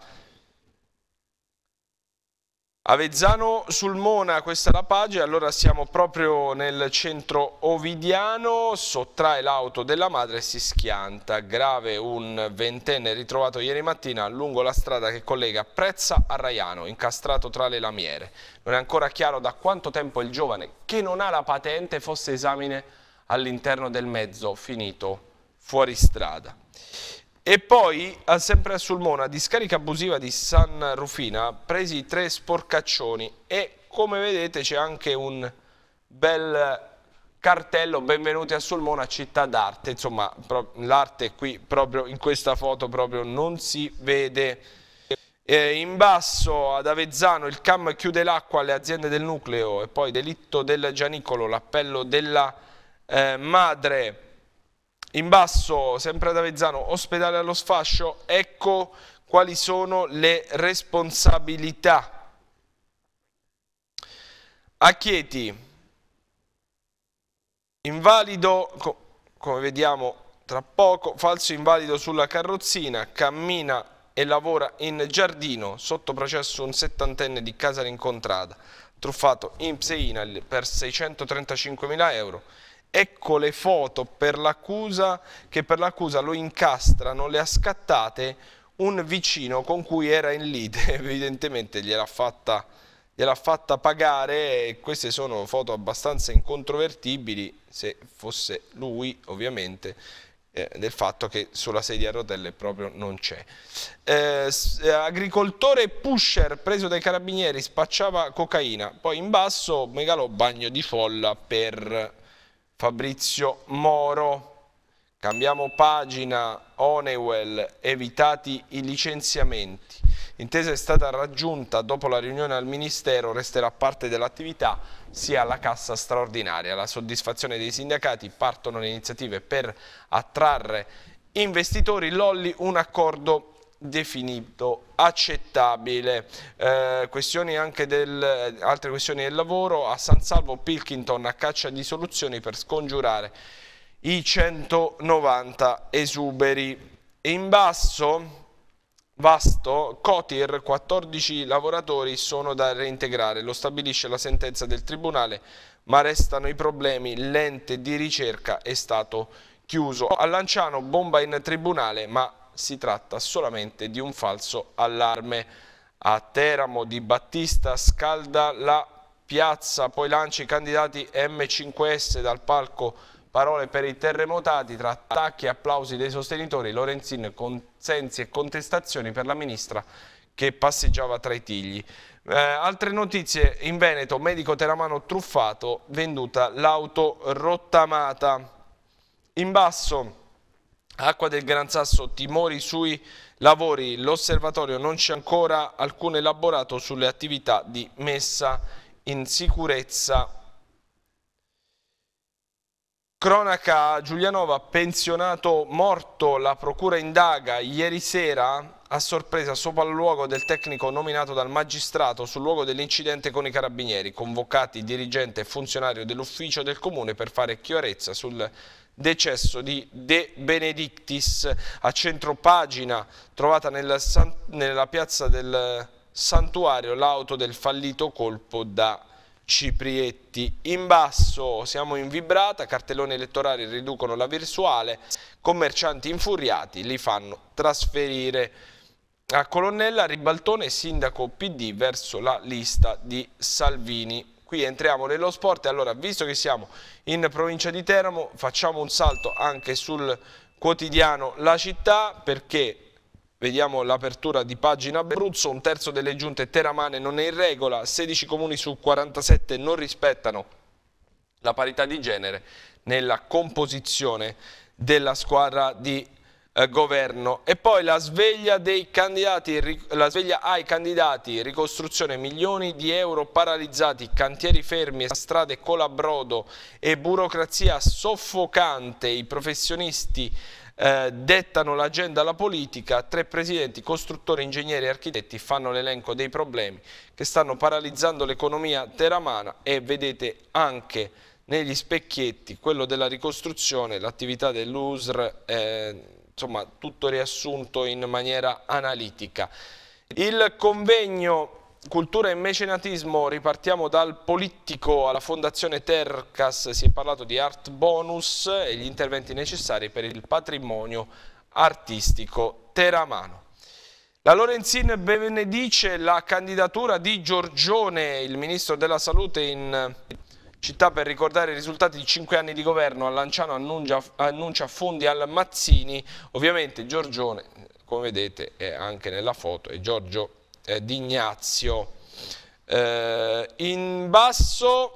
Avezzano sul Mona, questa è la pagina, allora siamo proprio nel centro ovidiano, sottrae l'auto della madre e si schianta, grave un ventenne ritrovato ieri mattina lungo la strada che collega Prezza a Raiano, incastrato tra le lamiere. Non è ancora chiaro da quanto tempo il giovane, che non ha la patente, fosse esamine all'interno del mezzo finito fuori strada. E poi, sempre a Sulmona, discarica abusiva di San Rufina, presi tre sporcaccioni e come vedete c'è anche un bel cartello benvenuti a Sulmona città d'arte insomma l'arte qui proprio in questa foto proprio non si vede eh, in basso ad Avezzano il CAM chiude l'acqua alle aziende del nucleo e poi delitto del Gianicolo l'appello della eh, madre in basso, sempre ad Avezzano, ospedale allo sfascio, ecco quali sono le responsabilità. A Chieti, invalido, come vediamo tra poco, falso invalido sulla carrozzina, cammina e lavora in giardino, sotto processo un settantenne di Casa Rincontrada, truffato in Pseina per 635.000 euro Ecco le foto per che per l'accusa lo incastrano, le ha scattate un vicino con cui era in lite, evidentemente gliel'ha fatta, gliel fatta, pagare queste sono foto abbastanza incontrovertibili, se fosse lui ovviamente, eh, del fatto che sulla sedia a rotelle proprio non c'è. Eh, agricoltore pusher preso dai carabinieri, spacciava cocaina, poi in basso Megalò bagno di folla per Fabrizio Moro. Cambiamo pagina, Onewell, evitati i licenziamenti. L'intesa è stata raggiunta dopo la riunione al Ministero, resterà parte dell'attività sia la cassa straordinaria. La soddisfazione dei sindacati, partono le iniziative per attrarre investitori, Lolli un accordo definito accettabile. Eh, questioni del, altre questioni del lavoro, a San Salvo Pilkington a caccia di soluzioni per scongiurare i 190 esuberi. In basso, vasto, Cotir, 14 lavoratori sono da reintegrare, lo stabilisce la sentenza del Tribunale, ma restano i problemi, l'ente di ricerca è stato chiuso. A Lanciano bomba in tribunale, ma si tratta solamente di un falso allarme. A Teramo di Battista scalda la piazza, poi lancia i candidati M5S dal palco Parole per i terremotati, tra attacchi e applausi dei sostenitori, Lorenzin consensi e contestazioni per la ministra che passeggiava tra i tigli. Eh, altre notizie in Veneto, medico teramano truffato, venduta l'auto rottamata. In basso Acqua del Gran Sasso, timori sui lavori. L'osservatorio non c'è ancora alcun elaborato sulle attività di messa in sicurezza. Cronaca Giulianova, pensionato morto, la procura indaga ieri sera a sorpresa sopralluogo del tecnico nominato dal magistrato sul luogo dell'incidente con i carabinieri, convocati dirigente e funzionario dell'ufficio del comune per fare chiarezza sul decesso di De Benedictis a centro pagina trovata nel nella piazza del santuario l'auto del fallito colpo da Ciprietti. In basso siamo in vibrata, cartelloni elettorali riducono la virtuale, commercianti infuriati li fanno trasferire. A Colonnella, Ribaltone, sindaco PD verso la lista di Salvini. Qui entriamo nello sport e allora visto che siamo in provincia di Teramo facciamo un salto anche sul quotidiano La Città perché Vediamo l'apertura di pagina Abruzzo, un terzo delle giunte teramane non è in regola, 16 comuni su 47 non rispettano la parità di genere nella composizione della squadra di eh, governo. E poi la sveglia, la sveglia, ai candidati, ricostruzione milioni di euro paralizzati, cantieri fermi, strade colabrodo e burocrazia soffocante, i professionisti eh, dettano l'agenda alla politica, tre presidenti, costruttori, ingegneri e architetti fanno l'elenco dei problemi che stanno paralizzando l'economia teramana e vedete anche negli specchietti quello della ricostruzione, l'attività dell'USR eh, insomma tutto riassunto in maniera analitica. Il convegno Cultura e mecenatismo, ripartiamo dal politico alla Fondazione Tercas, si è parlato di art bonus e gli interventi necessari per il patrimonio artistico teramano. La Lorenzin benedice la candidatura di Giorgione, il ministro della salute in Città per ricordare i risultati di 5 anni di governo, a Lanciano annuncia, annuncia fondi al Mazzini, ovviamente Giorgione, come vedete è anche nella foto, è Giorgio eh, Di Eh, in basso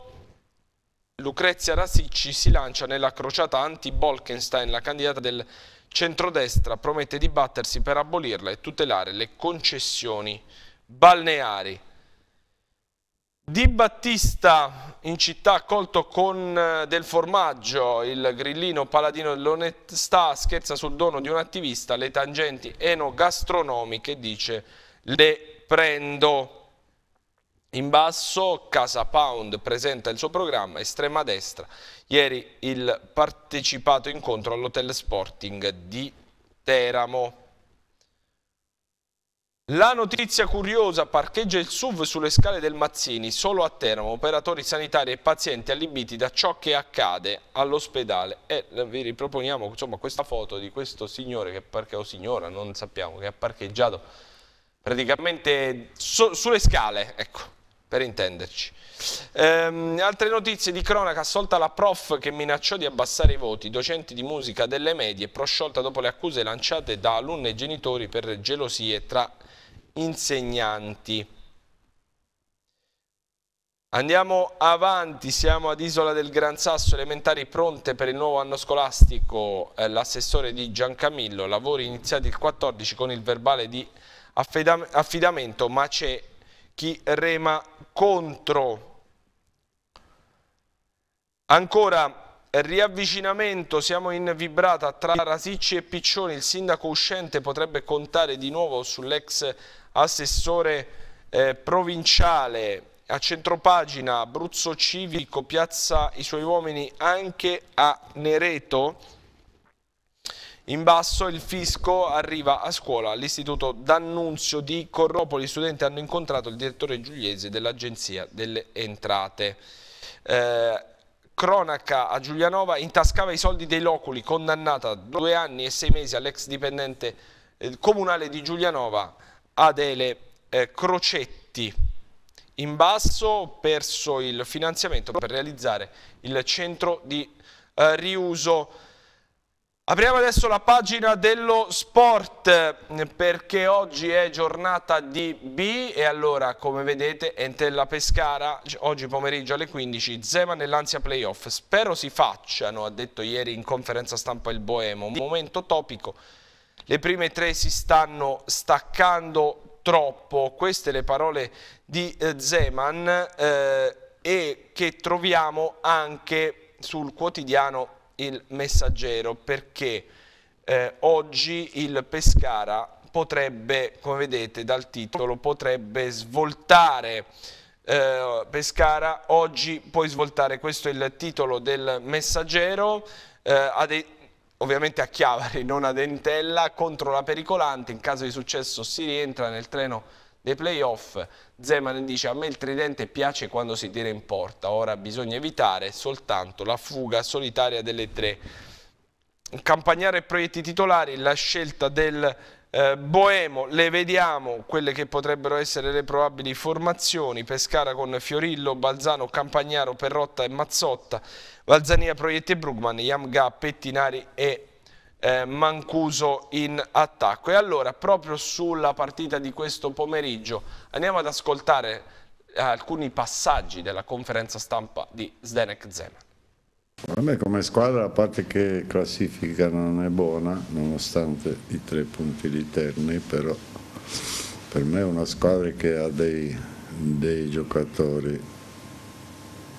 Lucrezia Rasicci si lancia nella crociata anti-Bolkenstein, la candidata del centrodestra promette di battersi per abolirla e tutelare le concessioni balneari. Di Battista in città accolto con eh, del formaggio, il grillino paladino dell'onestà scherza sul dono di un attivista, le tangenti enogastronomiche dice le prendo. In basso Casa Pound presenta il suo programma Estrema Destra, ieri il partecipato incontro all'Hotel Sporting di Teramo. La notizia curiosa, parcheggia il SUV sulle scale del Mazzini, solo a Teramo, operatori sanitari e pazienti allibiti da ciò che accade all'ospedale. E eh, vi riproponiamo insomma, questa foto di questo signore, che parche, o signora, non sappiamo, che ha parcheggiato praticamente su, sulle scale, ecco, per intenderci. Ehm, altre notizie di cronaca, assolta la prof che minacciò di abbassare i voti, docenti di musica delle medie, prosciolta dopo le accuse lanciate da alunne e genitori per gelosie tra insegnanti. Andiamo avanti, siamo ad Isola del Gran Sasso, elementari pronte per il nuovo anno scolastico, eh, l'assessore di Giancamillo, lavori iniziati il 14 con il verbale di affidam affidamento, ma c'è chi rema contro. Ancora riavvicinamento, siamo in vibrata tra Rasicci e Piccioni, il sindaco uscente potrebbe contare di nuovo sull'ex assessore eh, provinciale a centropagina Abruzzo Civico, piazza i suoi uomini anche a Nereto. In basso il fisco arriva a scuola all'istituto D'Annunzio di Corropoli. I studenti hanno incontrato il direttore giuliese dell'Agenzia delle Entrate. Eh, Cronaca a Giulianova intascava i soldi dei loculi, condannata a due anni e sei mesi all'ex dipendente eh, comunale di Giulianova, Adele eh, Crocetti. In basso perso il finanziamento per realizzare il centro di eh, riuso. Apriamo adesso la pagina dello sport perché oggi è giornata di B e allora come vedete Entella Pescara oggi pomeriggio alle 15 Zema nell'ansia playoff spero si facciano ha detto ieri in conferenza stampa il Boemo un momento topico le prime tre si stanno staccando troppo queste le parole di eh, Zeman eh, e che troviamo anche sul quotidiano il messaggero perché eh, oggi il Pescara potrebbe, come vedete dal titolo, potrebbe svoltare eh, Pescara, oggi puoi svoltare, questo è il titolo del messaggero, eh, a ovviamente a Chiavari, non a Dentella, contro la pericolante, in caso di successo si rientra nel treno dei playoff, Zeman dice a me il tridente piace quando si tira in porta, ora bisogna evitare soltanto la fuga solitaria delle tre. Campagnare e proietti titolari, la scelta del eh, Boemo, le vediamo quelle che potrebbero essere le probabili formazioni, Pescara con Fiorillo, Balzano, Campagnaro, Perrotta e Mazzotta, Valzania, Proietti e Brugman, Yamga, Pettinari e eh, Mancuso in attacco. E allora, proprio sulla partita di questo pomeriggio, andiamo ad ascoltare eh, alcuni passaggi della conferenza stampa di Zdenek Zeman. Per me come squadra, a parte che classifica non è buona, nonostante i tre punti di literni, però per me è una squadra che ha dei, dei giocatori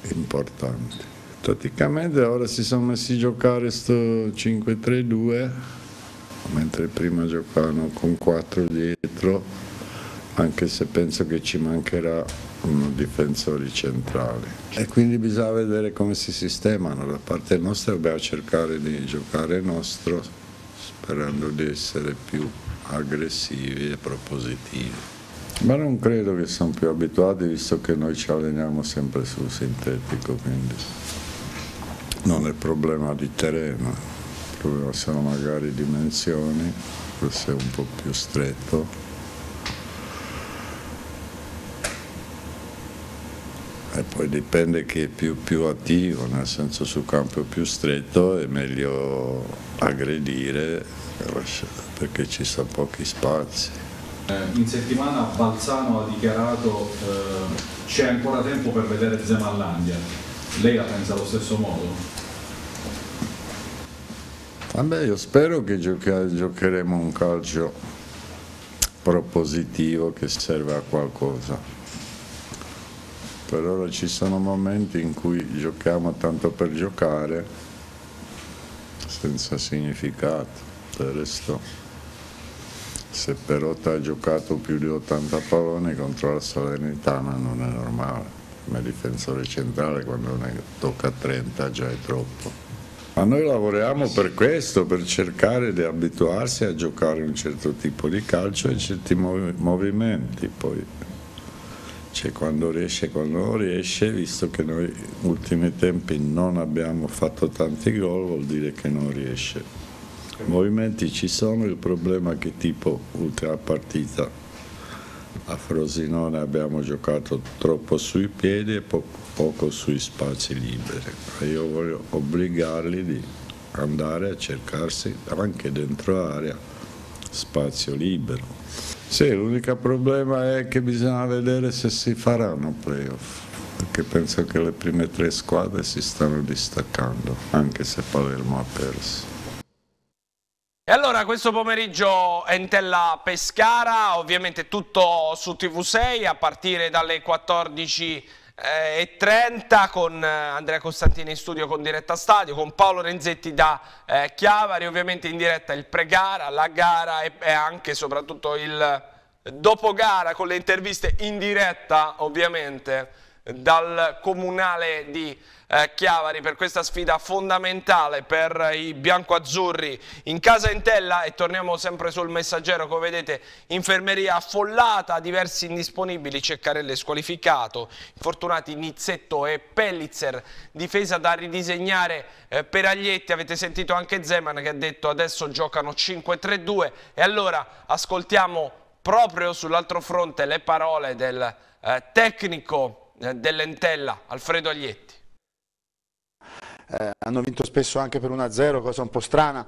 importanti. Praticamente ora si sono messi a giocare sto 5-3-2, mentre prima giocavano con 4 dietro, anche se penso che ci mancherà uno difensore centrale. E quindi bisogna vedere come si sistemano. Da parte nostra dobbiamo cercare di giocare nostro, sperando di essere più aggressivi e propositivi. Ma non credo che siano più abituati visto che noi ci alleniamo sempre sul sintetico, quindi non è problema di terreno, il problema sono magari dimensioni, questo è un po' più stretto. E poi dipende chi è più, più attivo, nel senso su campo più stretto è meglio aggredire perché ci sono pochi spazi. Eh, in settimana Balzano ha dichiarato eh, c'è ancora tempo per vedere Zemallandia lei la pensa allo stesso modo? Vabbè, io spero che gioca giocheremo un calcio propositivo che serve a qualcosa. Per ora ci sono momenti in cui giochiamo tanto per giocare, senza significato. Del resto, se Perotta ha giocato più di 80 palloni contro la Salernitana non è normale come difensore centrale quando ne tocca 30 già è troppo. Ma noi lavoriamo per questo, per cercare di abituarsi a giocare un certo tipo di calcio e certi mov- movimenti. Poi cioè, quando riesce, quando non riesce, visto che noi ultimi tempi non abbiamo fatto tanti gol, vuol dire che non riesce. I movimenti ci sono, il problema è che tipo ultra partita a Frosinone abbiamo giocato troppo sui piedi e po- poco sui spazi liberi. Io voglio obbligarli di andare a cercarsi anche dentro area spazio libero. Sì, l'unico problema è che bisogna vedere se si faranno playoff, perché penso che le prime tre squadre si stanno distaccando, anche se Palermo ha perso. E allora questo pomeriggio Entella Pescara, ovviamente tutto su TV6 a partire dalle 14.30 eh, con eh, Andrea Costantini in studio con Diretta Stadio, con Paolo Renzetti da eh, Chiavari, ovviamente in diretta il pre-gara, la gara e, anche e soprattutto il dopo gara con le interviste in diretta ovviamente dal comunale di eh, Chiavari per questa sfida fondamentale per i biancoazzurri in casa Intella e torniamo sempre sul messaggero come vedete infermeria affollata, diversi indisponibili, Ceccarelle squalificato, infortunati Nizzetto e Pellitzer, difesa da ridisegnare eh, per Aglietti, avete sentito anche Zeman che ha detto adesso giocano 5-3-2 e allora ascoltiamo proprio sull'altro fronte le parole del eh, tecnico eh, dell'Entella, Alfredo Aglietti. Eh, hanno vinto spesso anche per 1-0, cosa un po' strana,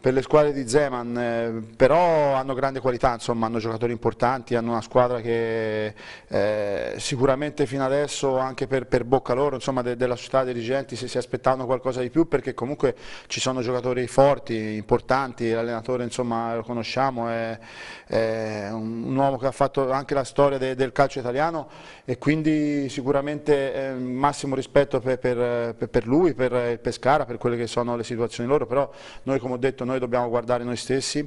per le squadre di Zeman, eh, però hanno grande qualità, insomma, hanno giocatori importanti, hanno una squadra che eh, sicuramente fino adesso anche per, per bocca loro, insomma, de, della società dirigenti se si aspettavano qualcosa di più perché comunque ci sono giocatori forti, importanti, l'allenatore lo conosciamo, è, è un, un, uomo che ha fatto anche la storia de, del calcio italiano e quindi sicuramente eh, massimo rispetto per, per, per lui, per il Pescara, per quelle che sono le situazioni loro, però noi come ho detto noi dobbiamo guardare noi stessi,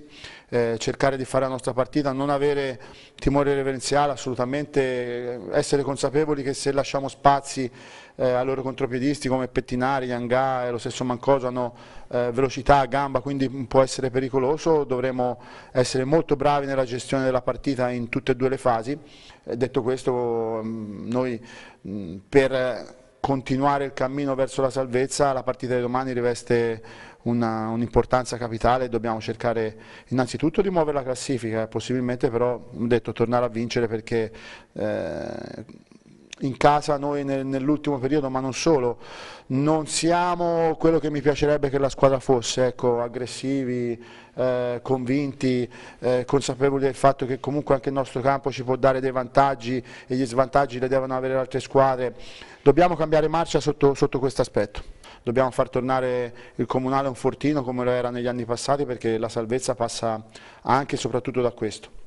eh, cercare di fare la nostra partita, non avere timore reverenziale assolutamente, eh, essere consapevoli che se lasciamo spazi eh, ai loro contropiedisti come Pettinari, Yangà e lo stesso Mancoso hanno eh, velocità, gamba, quindi può essere pericoloso, dovremo essere molto bravi nella gestione della partita in tutte e due le fasi. Eh, detto questo, mh, mm, noi mh, mm, per continuare il cammino verso la salvezza la partita di domani riveste un'importanza un capitale, dobbiamo cercare innanzitutto di muovere la classifica, possibilmente però, detto, tornare a vincere perché eh, in casa noi nel, nell'ultimo periodo, ma non solo, non siamo quello che mi piacerebbe che la squadra fosse, ecco, aggressivi, eh, convinti, eh, consapevoli del fatto che comunque anche il nostro campo ci può dare dei vantaggi e gli svantaggi li devono avere le altre squadre. Dobbiamo cambiare marcia sotto, sotto questo aspetto dobbiamo far tornare il comunale un fortino come lo era negli anni passati perché la salvezza passa anche e soprattutto da questo.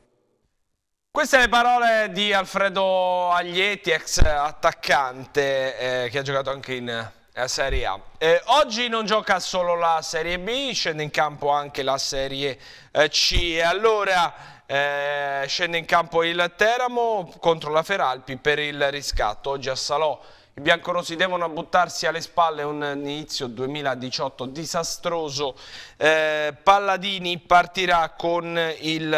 Queste le parole di Alfredo Aglietti, ex attaccante eh, che ha giocato anche in eh, Serie A. Eh, oggi non gioca solo la Serie B, scende in campo anche la Serie eh, C e allora eh, scende in campo il Teramo contro la Feralpi per il riscatto. Oggi a Salò i biancorossi devono buttarsi alle spalle un inizio 2018 disastroso. Eh, Palladini partirà con il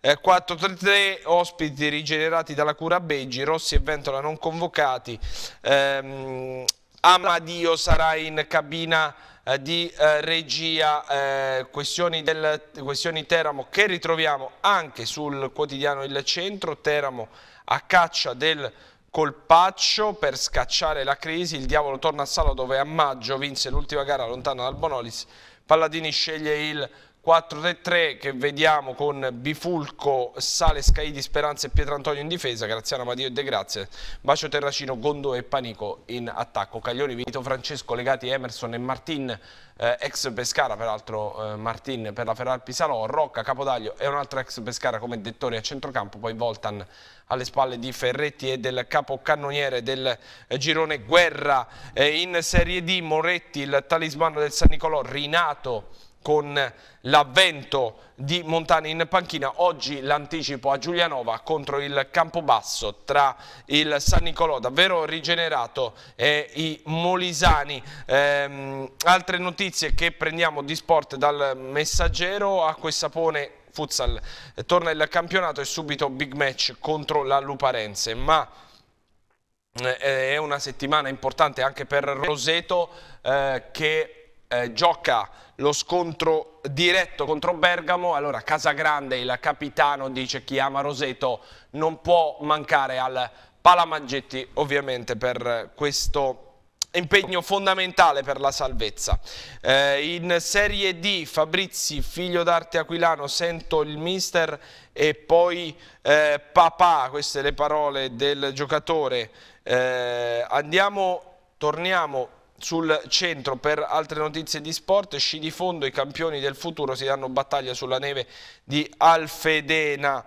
eh, 4-3-3, ospiti rigenerati dalla cura Beggi, Rossi e Ventola non convocati. Eh, Amadio sarà in cabina eh, di eh, regia eh, questioni, del, questioni Teramo che ritroviamo anche sul quotidiano Il Centro, Teramo a caccia del colpaccio per scacciare la crisi, il diavolo torna a salo dove a maggio vinse l'ultima gara lontana dal Bonolis, Palladini sceglie il 4-3-3 che vediamo con Bifulco, Sale, Scaidi, Speranza e Pietrantonio in difesa, Graziano, Madio e De Grazie, Bacio Terracino, Gondo e Panico in attacco, Caglioni, Vito Francesco, legati Emerson e Martin, eh, ex Pescara, peraltro eh, Martin per la Ferrari Pisalò, Rocca, Capodaglio e un altro ex Pescara come dettore a centrocampo, poi Voltan alle spalle di Ferretti e del capocannoniere del eh, girone Guerra eh, in Serie D, Moretti, il talismano del San Nicolò, Rinato, con l'avvento di Montani in panchina. Oggi l'anticipo a Giulianova contro il Campobasso tra il San Nicolò, davvero rigenerato, e i Molisani. Ehm, altre notizie che prendiamo di sport dal messaggero a Quessapone Futsal. Torna il campionato e subito big match contro la Luparense, ma eh, è una settimana importante anche per Roseto eh, che eh, gioca lo scontro diretto contro Bergamo, allora Casagrande, il capitano, dice chi ama Roseto non può mancare al Palamaggetti ovviamente per questo impegno fondamentale per la salvezza. Eh, in Serie D Fabrizi, figlio d'arte aquilano, sento il mister e poi eh, papà, queste le parole del giocatore. Eh, andiamo, torniamo sul centro per altre notizie di sport, sci di fondo, i campioni del futuro si danno battaglia sulla neve di Alfedena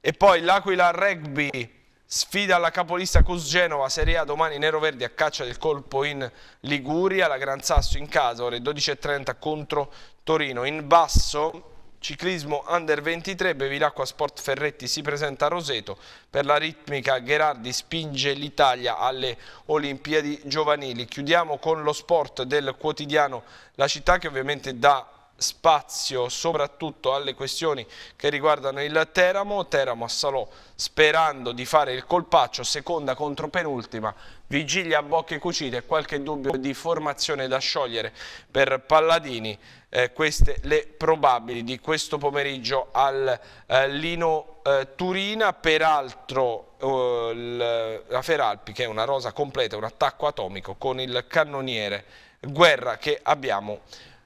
e poi l'Aquila Rugby sfida la capolista Cus Genova, Serie A domani Nero Verdi a caccia del colpo in Liguria, la Gran Sasso in casa ore 12.30 contro Torino. In basso Ciclismo Under 23, Bevilacqua Sport Ferretti si presenta a Roseto, per la ritmica Gherardi spinge l'Italia alle Olimpiadi giovanili. Chiudiamo con lo sport del quotidiano La Città che ovviamente dà spazio soprattutto alle questioni che riguardano il Teramo, Teramo a Salò sperando di fare il colpaccio, seconda contro penultima, vigilia a bocche cucite, qualche dubbio di formazione da sciogliere per Palladini, eh, queste le probabili di questo pomeriggio al eh, Lino eh, Turina, peraltro eh, la Feralpi che è una rosa completa, un attacco atomico con il cannoniere Guerra che abbiamo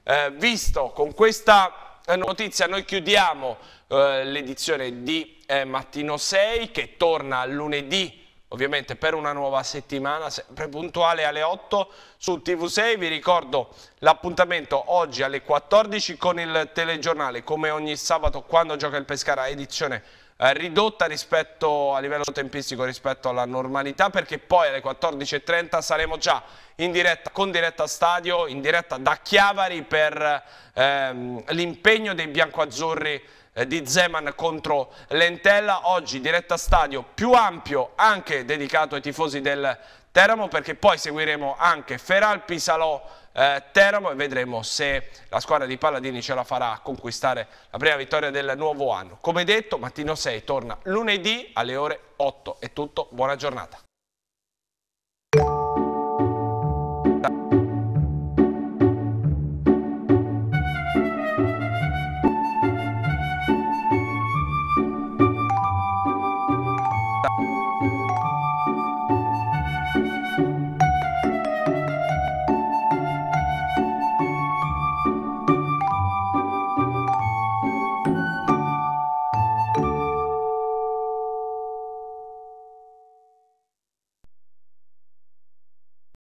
eh, visto con questa eh, notizia noi chiudiamo eh, l'edizione di eh, Mattino 6 che torna lunedì ovviamente per una nuova settimana, sempre puntuale alle 8 su TV6. Vi ricordo l'appuntamento oggi alle 14 con il telegiornale, come ogni sabato quando gioca il Pescara, edizione eh, ridotta rispetto, a livello tempistico rispetto alla normalità perché poi alle 14.30 saremo già in diretta con diretta stadio, in diretta da Chiavari per ehm, l'impegno dei biancoazzurri eh, di Zeman contro Lentella, oggi diretta stadio più ampio anche dedicato ai tifosi del Teramo perché poi seguiremo anche Feral Pisalò eh, Teramo e vedremo se la squadra di Palladini ce la farà a conquistare la prima vittoria del nuovo anno. Come detto, Mattino 6 torna lunedì alle ore 8. È tutto, buona giornata.